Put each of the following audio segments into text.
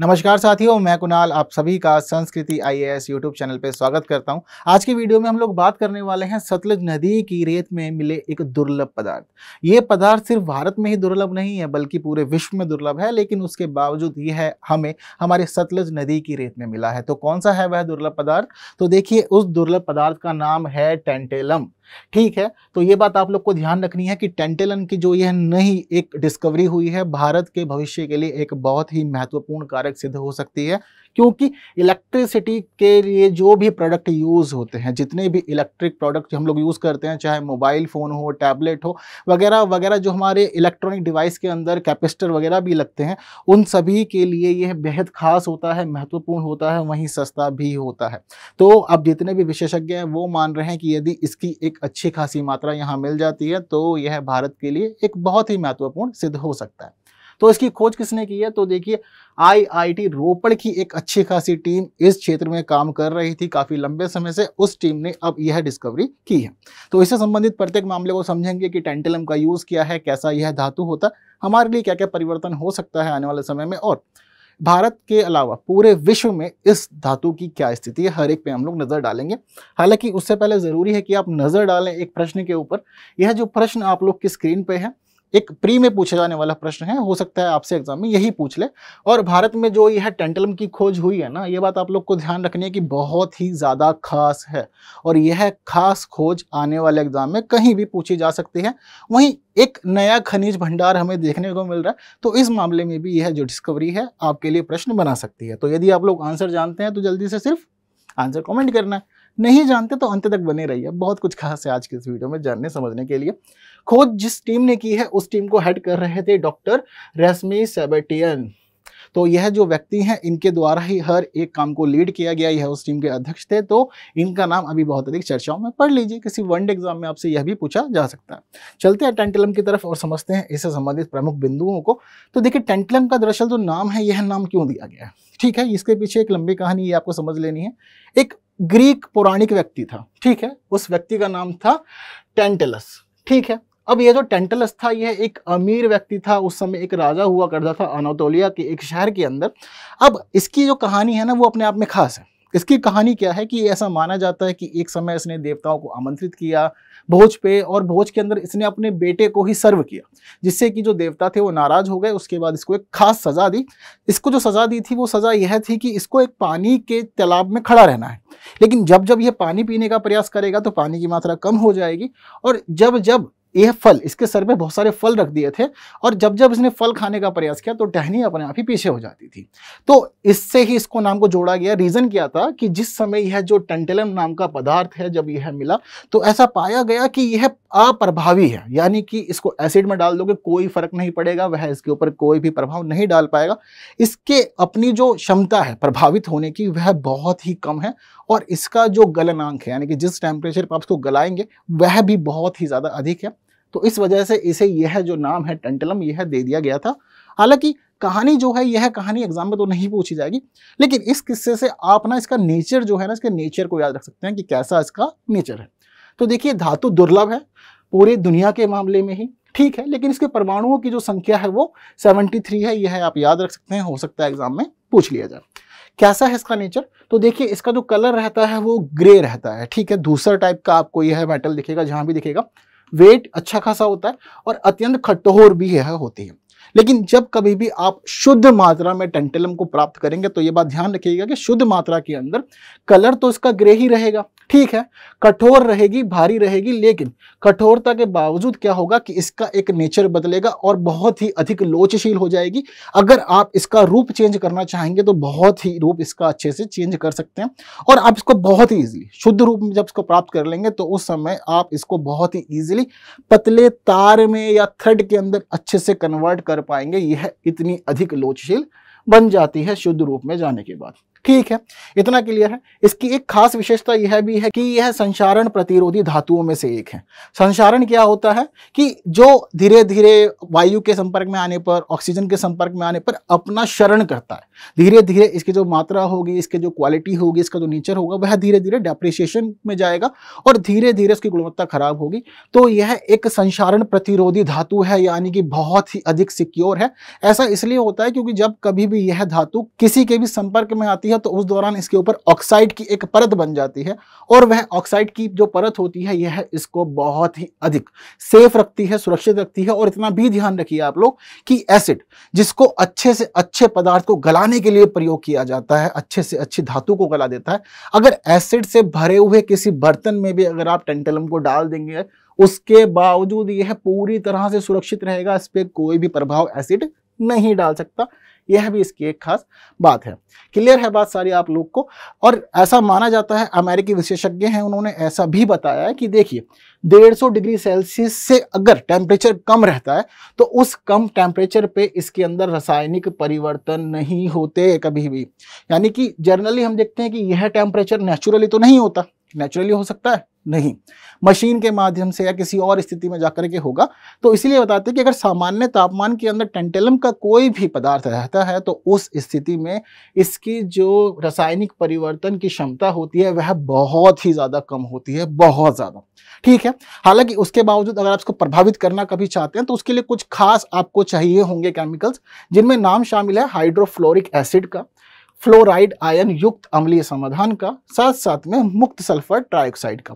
नमस्कार साथियों मैं कुणाल आप सभी का संस्कृति आईएएस यूट्यूब चैनल पर स्वागत करता हूं आज की वीडियो में हम लोग बात करने वाले हैं सतलज नदी की रेत में मिले एक दुर्लभ पदार्थ ये पदार्थ सिर्फ भारत में ही दुर्लभ नहीं है बल्कि पूरे विश्व में दुर्लभ है लेकिन उसके बावजूद ये है हमें हमारे सतलज नदी की रेत में मिला है तो कौन सा है वह दुर्लभ पदार्थ तो देखिए उस दुर्लभ पदार्थ का नाम है टेंटेलम ठीक है तो ये बात आप लोग को ध्यान रखनी है कि टेंटेलन की जो यह नई एक डिस्कवरी हुई है भारत के भविष्य के लिए एक बहुत ही महत्वपूर्ण कारक सिद्ध हो सकती है क्योंकि इलेक्ट्रिसिटी के लिए जो भी प्रोडक्ट यूज़ होते हैं जितने भी इलेक्ट्रिक प्रोडक्ट हम लोग यूज़ करते हैं चाहे मोबाइल फ़ोन हो टैबलेट हो वगैरह वगैरह जो हमारे इलेक्ट्रॉनिक डिवाइस के अंदर कैपेसिटर वगैरह भी लगते हैं उन सभी के लिए यह बेहद खास होता है महत्वपूर्ण होता है वहीं सस्ता भी होता है तो अब जितने भी विशेषज्ञ हैं वो मान रहे हैं कि यदि इसकी एक अच्छी खासी मात्रा यहाँ मिल जाती है तो यह भारत के लिए एक बहुत ही महत्वपूर्ण सिद्ध हो सकता है तो इसकी खोज किसने की है तो देखिए आईआईटी रोपड़ की एक अच्छी खासी टीम इस क्षेत्र में काम कर रही थी काफ़ी लंबे समय से उस टीम ने अब यह डिस्कवरी की है तो इससे संबंधित प्रत्येक मामले को समझेंगे कि टेंटेलम का यूज़ क्या है कैसा यह धातु होता हमारे लिए क्या क्या परिवर्तन हो सकता है आने वाले समय में और भारत के अलावा पूरे विश्व में इस धातु की क्या स्थिति है हर एक पे हम लोग नज़र डालेंगे हालांकि उससे पहले ज़रूरी है कि आप नज़र डालें एक प्रश्न के ऊपर यह जो प्रश्न आप लोग की स्क्रीन पे है एक प्री में पूछे जाने वाला प्रश्न है हो सकता है आपसे एग्जाम में यही पूछ ले और भारत में जो यह टेंटलम की खोज हुई है ना ये बात आप लोग को ध्यान रखनी है कि बहुत ही ज़्यादा खास है और यह खास खोज आने वाले एग्जाम में कहीं भी पूछी जा सकती है वहीं एक नया खनिज भंडार हमें देखने को मिल रहा है तो इस मामले में भी यह जो डिस्कवरी है आपके लिए प्रश्न बना सकती है तो यदि आप लोग आंसर जानते हैं तो जल्दी से सिर्फ आंसर कमेंट करना है नहीं जानते तो अंत तक बने रहिए बहुत कुछ खास है आज की इस वीडियो में जानने समझने के लिए खोज जिस टीम ने की है उस टीम को हेड कर रहे थे डॉक्टर रेसमी सेबेटियन तो यह जो व्यक्ति हैं इनके द्वारा ही हर एक काम को लीड किया गया यह उस टीम के अध्यक्ष थे तो इनका नाम अभी बहुत अधिक चर्चाओं में पढ़ लीजिए किसी वनडे एग्जाम में आपसे यह भी पूछा जा सकता है चलते हैं टेंटलम की तरफ और समझते हैं इससे संबंधित प्रमुख बिंदुओं को तो देखिए टेंटलम का दरअसल जो नाम है यह नाम क्यों दिया गया है ठीक है इसके पीछे एक लंबी कहानी ये आपको समझ लेनी है एक ग्रीक पौराणिक व्यक्ति था ठीक है उस व्यक्ति का नाम था टेंटलस ठीक है अब ये जो टेंटलस था यह एक अमीर व्यक्ति था उस समय एक राजा हुआ करता था अनातोलिया के एक शहर के अंदर अब इसकी जो कहानी है ना वो अपने आप में खास है इसकी कहानी क्या है कि ऐसा माना जाता है कि एक समय इसने देवताओं को आमंत्रित किया भोज पे और भोज के अंदर इसने अपने बेटे को ही सर्व किया जिससे कि जो देवता थे वो नाराज हो गए उसके बाद इसको एक खास सज़ा दी इसको जो सज़ा दी थी वो सज़ा यह थी कि इसको एक पानी के तालाब में खड़ा रहना है लेकिन जब जब यह पानी पीने का प्रयास करेगा तो पानी की मात्रा कम हो जाएगी और जब जब यह फल इसके सर पे बहुत सारे फल रख दिए थे और जब जब इसने फल खाने का प्रयास किया तो टहनी अपने आप ही पीछे हो जाती थी तो इससे ही इसको नाम को जोड़ा गया रीज़न क्या था कि जिस समय यह जो टेंटेलम नाम का पदार्थ है जब यह मिला तो ऐसा पाया गया कि यह अप्रभावी है यानी कि इसको एसिड में डाल दोगे कोई फर्क नहीं पड़ेगा वह इसके ऊपर कोई भी प्रभाव नहीं डाल पाएगा इसके अपनी जो क्षमता है प्रभावित होने की वह बहुत ही कम है और इसका जो गलनांक है यानी कि जिस टेम्परेचर पर आप इसको गलाएंगे वह भी बहुत ही ज़्यादा अधिक है तो इस वजह से इसे यह जो नाम है टेंटलम यह दे दिया गया था हालांकि कहानी जो है यह कहानी एग्जाम में तो नहीं पूछी जाएगी लेकिन इस किस्से से आप ना इसका नेचर जो है ना इसके नेचर को याद रख सकते हैं कि कैसा इसका नेचर है तो देखिए धातु दुर्लभ है पूरे दुनिया के मामले में ही ठीक है लेकिन इसके परमाणुओं की जो संख्या है वो 73 है यह है आप याद रख सकते हैं हो सकता है एग्जाम में पूछ लिया जाए कैसा है इसका नेचर तो देखिए इसका जो कलर रहता है वो ग्रे रहता है ठीक है दूसरा टाइप का आपको यह मेटल दिखेगा जहाँ भी दिखेगा वेट अच्छा खासा होता है और अत्यंत खटोहर भी यह होती है लेकिन जब कभी भी आप शुद्ध मात्रा में टेंटेलम को प्राप्त करेंगे तो ये बात ध्यान रखिएगा कि शुद्ध मात्रा के अंदर कलर तो इसका ग्रे ही रहेगा ठीक है कठोर रहेगी भारी रहेगी लेकिन कठोरता के बावजूद क्या होगा कि इसका एक नेचर बदलेगा और बहुत ही अधिक लोचशील हो जाएगी अगर आप इसका रूप चेंज करना चाहेंगे तो बहुत ही रूप इसका अच्छे से चेंज कर सकते हैं और आप इसको बहुत ही ईजिली शुद्ध रूप में जब इसको प्राप्त कर लेंगे तो उस समय आप इसको बहुत ही ईजिली पतले तार में या थ्रेड के अंदर अच्छे से कन्वर्ट कर पाएंगे यह इतनी अधिक लोचशील बन जाती है शुद्ध रूप में जाने के बाद ठीक है इतना क्लियर है इसकी एक खास विशेषता यह भी है कि यह संसारण प्रतिरोधी धातुओं में से एक है संसारण क्या होता है कि जो धीरे धीरे वायु के संपर्क में आने पर ऑक्सीजन के संपर्क में आने पर अपना शरण करता है धीरे धीरे इसकी जो मात्रा होगी इसके जो क्वालिटी होगी इसका जो नेचर होगा वह धीरे धीरे डेप्रिशिएशन में जाएगा और धीरे धीरे उसकी गुणवत्ता खराब होगी तो यह एक संसारण प्रतिरोधी धातु है यानी कि बहुत ही अधिक सिक्योर है ऐसा इसलिए होता है क्योंकि जब कभी भी यह धातु किसी के भी संपर्क में आती है दिया तो उस दौरान इसके ऊपर ऑक्साइड की एक परत बन जाती है और वह ऑक्साइड की जो परत होती है यह इसको बहुत ही अधिक सेफ रखती है सुरक्षित रखती है और इतना भी ध्यान रखिए आप लोग कि एसिड जिसको अच्छे से अच्छे पदार्थ को गलाने के लिए प्रयोग किया जाता है अच्छे से अच्छी धातु को गला देता है अगर एसिड से भरे हुए किसी बर्तन में भी अगर आप टेंटलम को डाल देंगे उसके बावजूद यह पूरी तरह से सुरक्षित रहेगा इस पर कोई भी प्रभाव एसिड नहीं डाल सकता यह भी इसकी एक खास बात है क्लियर है बात सारी आप लोग को और ऐसा माना जाता है अमेरिकी विशेषज्ञ हैं उन्होंने ऐसा भी बताया है कि देखिए 150 डिग्री सेल्सियस से अगर टेम्परेचर कम रहता है तो उस कम टेम्परेचर पे इसके अंदर रासायनिक परिवर्तन नहीं होते कभी भी यानी कि जनरली हम देखते हैं कि यह टेम्परेचर नेचुरली तो नहीं होता नेचुरली हो सकता है नहीं मशीन के माध्यम से या किसी और स्थिति में जाकर के होगा तो इसीलिए बताते हैं कि अगर सामान्य तापमान के अंदर टेंटेलम का कोई भी पदार्थ रहता है तो उस स्थिति में इसकी जो रासायनिक परिवर्तन की क्षमता होती है वह बहुत ही ज़्यादा कम होती है बहुत ज़्यादा ठीक है हालांकि उसके बावजूद अगर आप इसको प्रभावित करना कभी चाहते हैं तो उसके लिए कुछ खास आपको चाहिए होंगे केमिकल्स जिनमें नाम शामिल है हाइड्रोफ्लोरिक एसिड का फ्लोराइड आयन युक्त अम्लीय समाधान का साथ साथ में मुक्त सल्फर ट्राइऑक्साइड का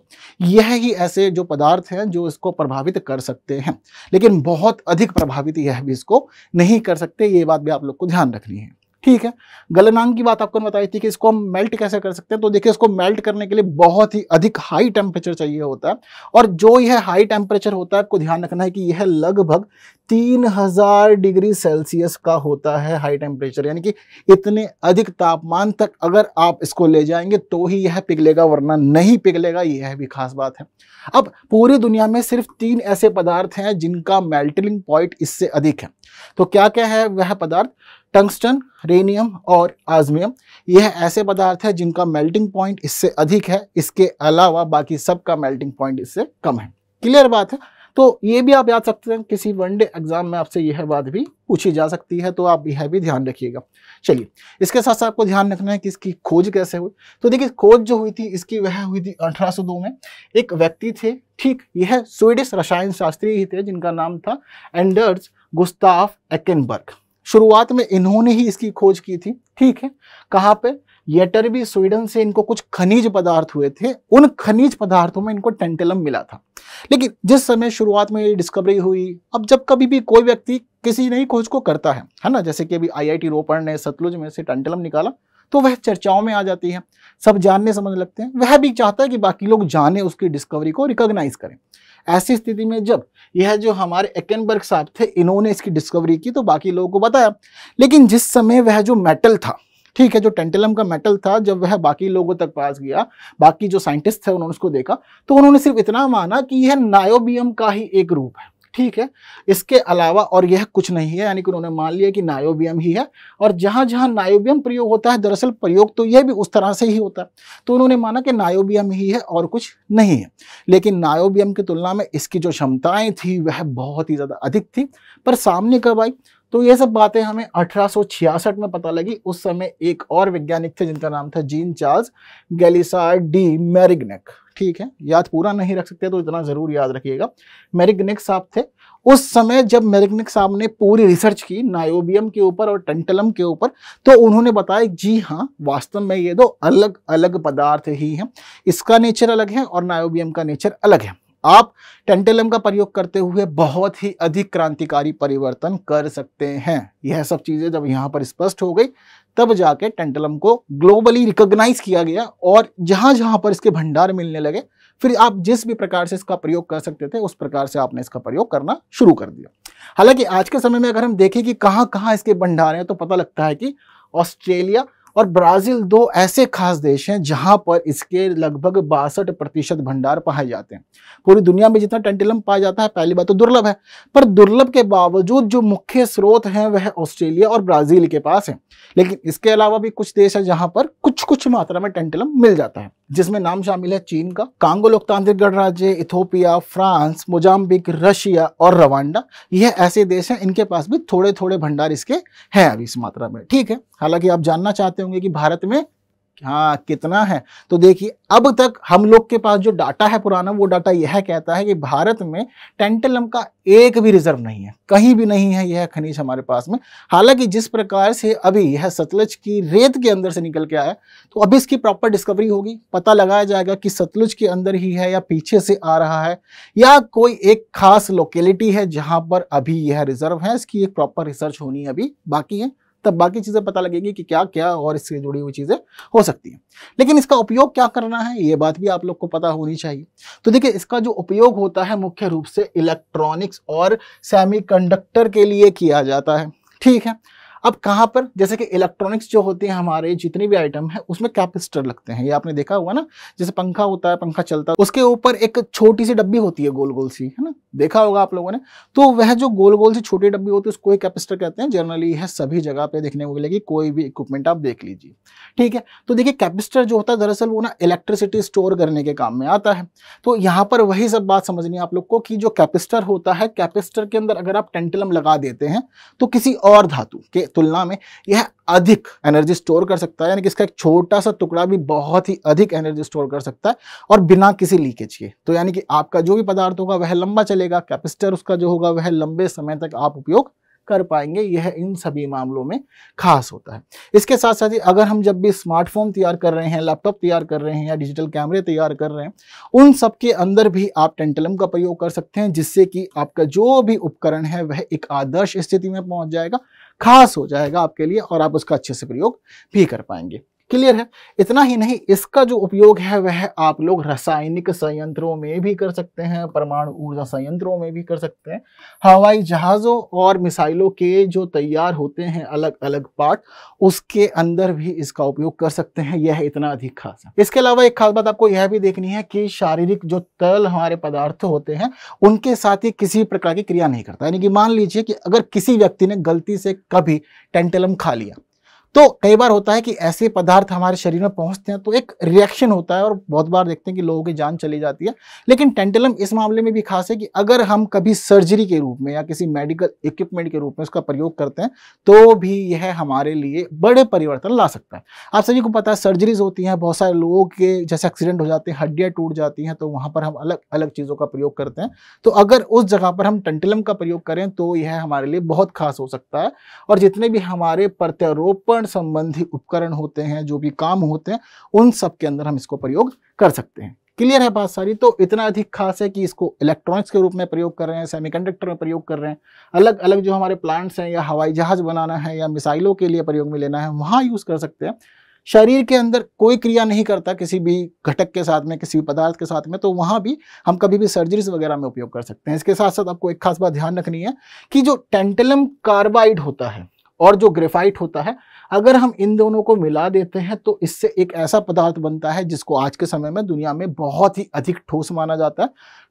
यह ही ऐसे जो पदार्थ हैं जो इसको प्रभावित कर सकते हैं लेकिन बहुत अधिक प्रभावित यह भी इसको नहीं कर सकते ये बात भी आप लोग को ध्यान रखनी है ठीक है गलनांग की बात आपको बताई थी कि इसको हम मेल्ट कैसे कर सकते हैं तो देखिए इसको मेल्ट करने के लिए बहुत ही अधिक हाई टेम्परेचर चाहिए होता है और जो यह हाई टेम्परेचर होता है आपको ध्यान रखना है कि यह लगभग 3000 डिग्री सेल्सियस का होता है हाई टेम्परेचर यानी कि इतने अधिक तापमान तक अगर आप इसको ले जाएंगे तो ही यह पिघलेगा वरना नहीं पिघलेगा यह भी खास बात है अब पूरी दुनिया में सिर्फ तीन ऐसे पदार्थ हैं जिनका मेल्टिंग पॉइंट इससे अधिक है तो क्या क्या है वह पदार्थ टंगस्टन रेनियम और आजमियम यह ऐसे पदार्थ है जिनका मेल्टिंग पॉइंट इससे अधिक है इसके अलावा बाकी सब का मेल्टिंग पॉइंट इससे कम है क्लियर बात है तो ये भी आप याद सकते हैं किसी वनडे एग्जाम में आपसे यह बात भी पूछी जा सकती है तो आप यह भी ध्यान रखिएगा चलिए इसके साथ साथ आपको ध्यान रखना है कि इसकी खोज कैसे हुई तो देखिए खोज जो हुई थी इसकी वह हुई थी 1802 में एक व्यक्ति थे ठीक यह स्वीडिश रसायन शास्त्री ही थे जिनका नाम था एंडर्स गुस्ताफ एक्नबर्ग शुरुआत में इन्होंने ही इसकी खोज की थी ठीक है कहाँ पे भी स्वीडन से इनको कुछ खनिज पदार्थ हुए थे उन खनिज पदार्थों में इनको टेंटेलम मिला था लेकिन जिस समय शुरुआत में ये डिस्कवरी हुई अब जब कभी भी कोई व्यक्ति किसी नई खोज को करता है है ना जैसे कि अभी आईआईटी रोपण ने सतलुज में से टेंटेलम निकाला तो वह चर्चाओं में आ जाती है सब जानने समझ लगते हैं वह भी चाहता है कि बाकी लोग जाने उसकी डिस्कवरी को रिकॉग्नाइज करें ऐसी स्थिति में जब यह जो हमारे एकेनबर्ग साहब थे इन्होंने इसकी डिस्कवरी की तो बाकी लोगों को बताया लेकिन जिस समय वह जो मेटल था ठीक है जो टेंटेलम का मेटल था जब वह बाकी लोगों तक पास गया बाकी जो साइंटिस्ट थे उन्होंने उसको देखा तो उन्होंने सिर्फ इतना माना कि यह नायोबियम का ही एक रूप है ठीक है इसके अलावा और यह कुछ नहीं है यानी कि उन्होंने मान लिया कि नायोबियम ही है और जहाँ जहाँ नायोबियम प्रयोग होता है दरअसल प्रयोग तो यह भी उस तरह से ही होता है तो उन्होंने माना कि नायोबियम ही है और कुछ नहीं है लेकिन नायोबियम की तुलना में इसकी जो क्षमताएँ थी वह बहुत ही ज़्यादा अधिक थी पर सामने कब आई तो ये सब बातें हमें 1866 में पता लगी उस समय एक और वैज्ञानिक थे जिनका नाम था Jean Charles Galissard de Marignac ठीक है याद पूरा नहीं रख सकते तो इतना ज़रूर याद रखिएगा मैरिग्नेक साहब थे उस समय जब मैरिगनिक साहब ने पूरी रिसर्च की नायोबियम के ऊपर और टेंटलम के ऊपर तो उन्होंने बताया जी हाँ वास्तव में ये दो अलग अलग पदार्थ ही हैं इसका नेचर अलग है और नायोबियम का नेचर अलग है आप टेंटेलम का प्रयोग करते हुए बहुत ही अधिक क्रांतिकारी परिवर्तन कर सकते हैं यह सब चीज़ें जब यहाँ पर स्पष्ट हो गई तब जाके टेंटेलम को ग्लोबली रिकॉग्नाइज किया गया और जहां जहां पर इसके भंडार मिलने लगे फिर आप जिस भी प्रकार से इसका प्रयोग कर सकते थे उस प्रकार से आपने इसका प्रयोग करना शुरू कर दिया हालांकि आज के समय में अगर हम देखें कि कहाँ कहाँ इसके भंडार हैं तो पता लगता है कि ऑस्ट्रेलिया और ब्राज़ील दो ऐसे खास देश हैं जहां पर इसके लगभग बासठ प्रतिशत भंडार पाए जाते हैं पूरी दुनिया में जितना टेंटिलम पाया जाता है पहली बात तो दुर्लभ है पर दुर्लभ के बावजूद जो मुख्य स्रोत हैं वह ऑस्ट्रेलिया और ब्राज़ील के पास है लेकिन इसके अलावा भी कुछ देश है जहां पर कुछ कुछ मात्रा में टेंटिलम मिल जाता है जिसमें नाम शामिल है चीन का कांगो लोकतांत्रिक गणराज्य इथोपिया फ्रांस मोजाम्बिक रशिया और रवांडा यह ऐसे देश हैं इनके पास भी थोड़े थोड़े भंडार इसके हैं अभी इस मात्रा में ठीक है हालांकि आप जानना चाहते चाहते होंगे कि भारत में हाँ कितना है तो देखिए अब तक हम लोग के पास जो डाटा है पुराना वो डाटा यह कहता है कि भारत में टेंटलम का एक भी रिजर्व नहीं है कहीं भी नहीं है यह खनिज हमारे पास में हालांकि जिस प्रकार से अभी यह सतलज की रेत के अंदर से निकल के आया तो अभी इसकी प्रॉपर डिस्कवरी होगी पता लगाया जाएगा कि सतलुज के अंदर ही है या पीछे से आ रहा है या कोई एक खास लोकेलिटी है जहां पर अभी यह रिजर्व है इसकी एक प्रॉपर रिसर्च होनी अभी बाकी है तब बाकी चीज़ें पता लगेगी कि क्या क्या और इससे जुड़ी हुई चीज़ें हो सकती हैं लेकिन इसका उपयोग क्या करना है ये बात भी आप लोग को पता होनी चाहिए तो देखिए इसका जो उपयोग होता है मुख्य रूप से इलेक्ट्रॉनिक्स और सेमीकंडक्टर के लिए किया जाता है ठीक है अब कहाँ पर जैसे कि इलेक्ट्रॉनिक्स जो होते हैं हमारे जितने भी आइटम है उसमें कैपेसिटर लगते हैं ये आपने देखा हुआ ना जैसे पंखा होता है पंखा चलता है उसके ऊपर एक छोटी सी डब्बी होती है गोल गोल सी है ना देखा होगा आप लोगों ने तो वह जो गोल गोल सी छोटी डब्बी होती है उसको ही कैपेसिटर कहते हैं जनरली यह है सभी जगह पे देखने को मिलेगी कोई भी इक्विपमेंट आप देख लीजिए ठीक है तो देखिए कैपेसिटर जो होता है दरअसल वो ना इलेक्ट्रिसिटी स्टोर करने के काम में आता है तो यहाँ पर वही सब बात समझनी है आप लोग को कि जो कैपेसिटर होता है कैपेसिटर के अंदर अगर आप टेंटलम लगा देते हैं तो किसी और धातु के तुलना में यह अधिक एनर्जी स्टोर कर सकता है यानी कि इसका एक छोटा सा टुकड़ा भी बहुत ही अधिक एनर्जी स्टोर कर सकता है और बिना किसी लीकेज के तो यानी कि आपका जो भी पदार्थ होगा वह लंबा चलेगा कैपेसिटर उसका जो होगा वह लंबे समय तक आप उपयोग कर पाएंगे यह इन सभी मामलों में खास होता है इसके साथ साथ ही अगर हम जब भी स्मार्टफोन तैयार कर रहे हैं लैपटॉप तैयार कर रहे हैं या डिजिटल कैमरे तैयार कर रहे हैं उन सब के अंदर भी आप टेंटलम का प्रयोग कर सकते हैं जिससे कि आपका जो भी उपकरण है वह एक आदर्श स्थिति में पहुंच जाएगा खास हो जाएगा आपके लिए और आप उसका अच्छे से प्रयोग भी कर पाएंगे क्लियर है इतना ही नहीं इसका जो उपयोग है वह आप लोग रासायनिक संयंत्रों में भी कर सकते हैं परमाणु ऊर्जा संयंत्रों में भी कर सकते हैं हवाई जहाज़ों और मिसाइलों के जो तैयार होते हैं अलग अलग पार्ट उसके अंदर भी इसका उपयोग कर सकते हैं यह इतना अधिक खास है इसके अलावा एक खास बात आपको यह भी देखनी है कि शारीरिक जो तरल हमारे पदार्थ होते हैं उनके साथ ही किसी प्रकार की क्रिया नहीं करता यानी कि मान लीजिए कि अगर किसी व्यक्ति ने गलती से कभी टेंटलम खा लिया तो कई बार होता है कि ऐसे पदार्थ हमारे शरीर में पहुंचते हैं तो एक रिएक्शन होता है और बहुत बार देखते हैं कि लोगों की जान चली जाती है लेकिन टेंटेलम इस मामले में भी खास है कि अगर हम कभी सर्जरी के रूप में या किसी मेडिकल इक्विपमेंट के रूप में उसका प्रयोग करते हैं तो भी यह हमारे लिए बड़े परिवर्तन ला सकता है आप सभी को पता है सर्जरीज होती हैं बहुत सारे लोगों के जैसे एक्सीडेंट हो जाते हैं हड्डियाँ टूट जाती हैं तो वहाँ पर हम अलग अलग चीज़ों का प्रयोग करते हैं तो अगर उस जगह पर हम टेंटेलम का प्रयोग करें तो यह हमारे लिए बहुत खास हो सकता है और जितने भी हमारे प्रत्यारोपण निर्माण संबंधी उपकरण होते हैं जो भी काम होते हैं उन सब के अंदर हम इसको प्रयोग कर सकते हैं क्लियर है बात सारी तो इतना अधिक खास है कि इसको इलेक्ट्रॉनिक्स के रूप में प्रयोग कर रहे हैं सेमीकंडक्टर में प्रयोग कर रहे हैं अलग अलग जो हमारे प्लांट्स हैं या हवाई जहाज बनाना है या मिसाइलों के लिए प्रयोग में लेना है वहां यूज़ कर सकते हैं शरीर के अंदर कोई क्रिया नहीं करता किसी भी घटक के साथ में किसी भी पदार्थ के साथ में तो वहां भी हम कभी भी सर्जरीज वगैरह में उपयोग कर सकते हैं इसके साथ साथ आपको एक खास बात ध्यान रखनी है कि जो टेंटलम कार्बाइड होता है और जो ग्रेफाइट होता है अगर हम इन दोनों को मिला देते हैं तो इससे एक ऐसा पदार्थ बनता है जिसको आज के समय में दुनिया में बहुत ही अधिक ठोस माना जाता है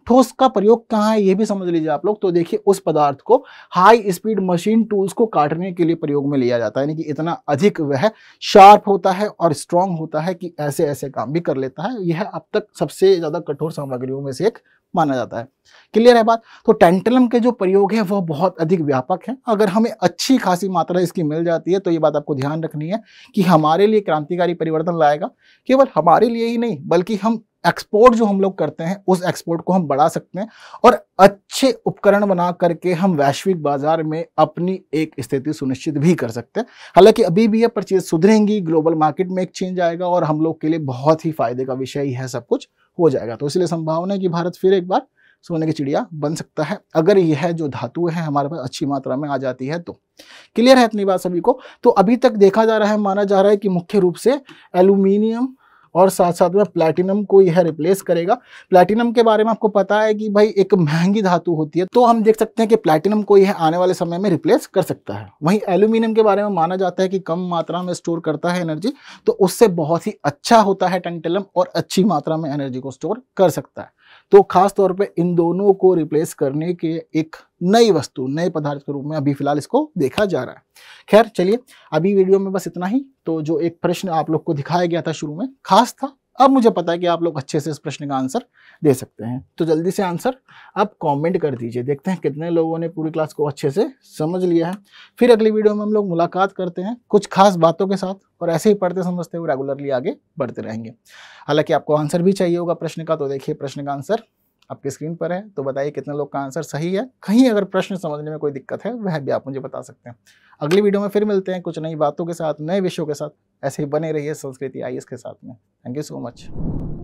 ठोस तो का प्रयोग कहाँ है ये भी समझ लीजिए आप लोग तो देखिए उस पदार्थ को हाई स्पीड मशीन टूल्स को काटने के लिए प्रयोग में लिया जाता है यानी कि इतना अधिक वह शार्प होता है और स्ट्रांग होता है कि ऐसे ऐसे काम भी कर लेता है यह अब तक सबसे ज़्यादा कठोर सामग्रियों में से एक माना जाता है क्लियर है बात तो टेंटलम के जो प्रयोग है वह बहुत अधिक व्यापक है अगर हमें अच्छी खासी मात्रा इसकी मिल जाती है तो ये बात आपको ध्यान रखनी है कि हमारे लिए क्रांतिकारी परिवर्तन लाएगा केवल हमारे लिए ही नहीं बल्कि हम एक्सपोर्ट जो हम लोग करते हैं उस एक्सपोर्ट को हम बढ़ा सकते हैं और अच्छे उपकरण बना करके हम वैश्विक बाजार में अपनी एक स्थिति सुनिश्चित भी कर सकते हैं हालांकि अभी भी यह परचेज सुधरेंगी ग्लोबल मार्केट में एक चेंज आएगा और हम लोग के लिए बहुत ही फायदे का विषय ही है सब कुछ हो जाएगा तो इसलिए संभावना है कि भारत फिर एक बार सोने की चिड़िया बन सकता है अगर यह जो धातु है हमारे पास अच्छी मात्रा में आ जाती है तो क्लियर है इतनी बात सभी को तो अभी तक देखा जा रहा है माना जा रहा है कि मुख्य रूप से एल्यूमिनियम और साथ साथ में प्लैटिनम को यह रिप्लेस करेगा प्लैटिनम के बारे में आपको पता है कि भाई एक महंगी धातु होती है तो हम देख सकते हैं कि प्लैटिनम को यह आने वाले समय में रिप्लेस कर सकता है वहीं एल्यूमिनियम के बारे में माना जाता है कि कम मात्रा में स्टोर करता है एनर्जी तो उससे बहुत ही अच्छा होता है टेंटेलम और अच्छी मात्रा में एनर्जी को स्टोर कर सकता है तो खास तौर पे इन दोनों को रिप्लेस करने के एक नई वस्तु नए पदार्थ के रूप में अभी फिलहाल इसको देखा जा रहा है खैर चलिए अभी वीडियो में बस इतना ही तो जो एक प्रश्न आप लोग को दिखाया गया था शुरू में खास था अब मुझे पता है कि आप लोग अच्छे से इस प्रश्न का आंसर दे सकते हैं तो जल्दी से आंसर आप कमेंट कर दीजिए देखते हैं कितने लोगों ने पूरी क्लास को अच्छे से समझ लिया है फिर अगली वीडियो में हम लोग मुलाकात करते हैं कुछ खास बातों के साथ और ऐसे ही पढ़ते समझते हुए रेगुलरली आगे बढ़ते रहेंगे हालांकि आपको आंसर भी चाहिए होगा प्रश्न का तो देखिए प्रश्न का आंसर आपकी स्क्रीन पर है तो बताइए कितने लोग का आंसर सही है कहीं अगर प्रश्न समझने में कोई दिक्कत है वह भी आप मुझे बता सकते हैं अगली वीडियो में फिर मिलते हैं कुछ नई बातों के साथ नए विषयों के साथ ऐसे ही बने रहिए संस्कृति आई के साथ में थैंक यू सो मच